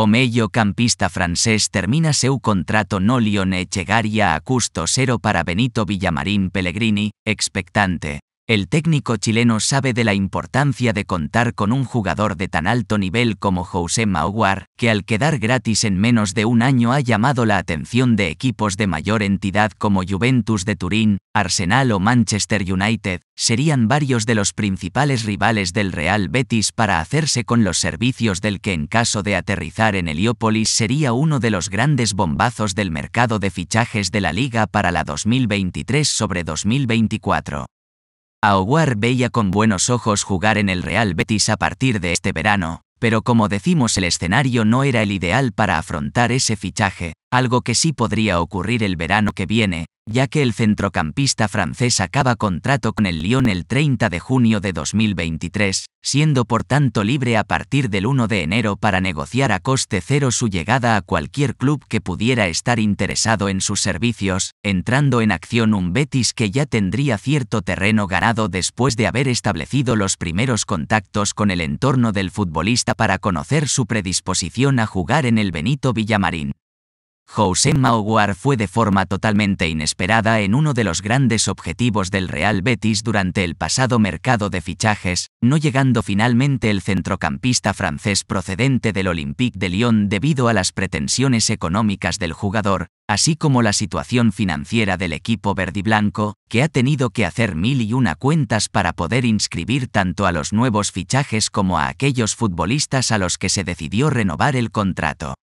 o campista francés termina su contrato no Lyon e a custo cero para Benito Villamarín Pellegrini, expectante, el técnico chileno sabe de la importancia de contar con un jugador de tan alto nivel como José Mauguar, que al quedar gratis en menos de un año ha llamado la atención de equipos de mayor entidad como Juventus de Turín, Arsenal o Manchester United, serían varios de los principales rivales del Real Betis para hacerse con los servicios del que en caso de aterrizar en Heliópolis sería uno de los grandes bombazos del mercado de fichajes de la liga para la 2023 sobre 2024. Aouar veía con buenos ojos jugar en el Real Betis a partir de este verano, pero como decimos el escenario no era el ideal para afrontar ese fichaje algo que sí podría ocurrir el verano que viene, ya que el centrocampista francés acaba contrato con el Lyon el 30 de junio de 2023, siendo por tanto libre a partir del 1 de enero para negociar a coste cero su llegada a cualquier club que pudiera estar interesado en sus servicios, entrando en acción un Betis que ya tendría cierto terreno ganado después de haber establecido los primeros contactos con el entorno del futbolista para conocer su predisposición a jugar en el Benito Villamarín. José Mauguar fue de forma totalmente inesperada en uno de los grandes objetivos del Real Betis durante el pasado mercado de fichajes, no llegando finalmente el centrocampista francés procedente del Olympique de Lyon debido a las pretensiones económicas del jugador, así como la situación financiera del equipo verdiblanco, que ha tenido que hacer mil y una cuentas para poder inscribir tanto a los nuevos fichajes como a aquellos futbolistas a los que se decidió renovar el contrato.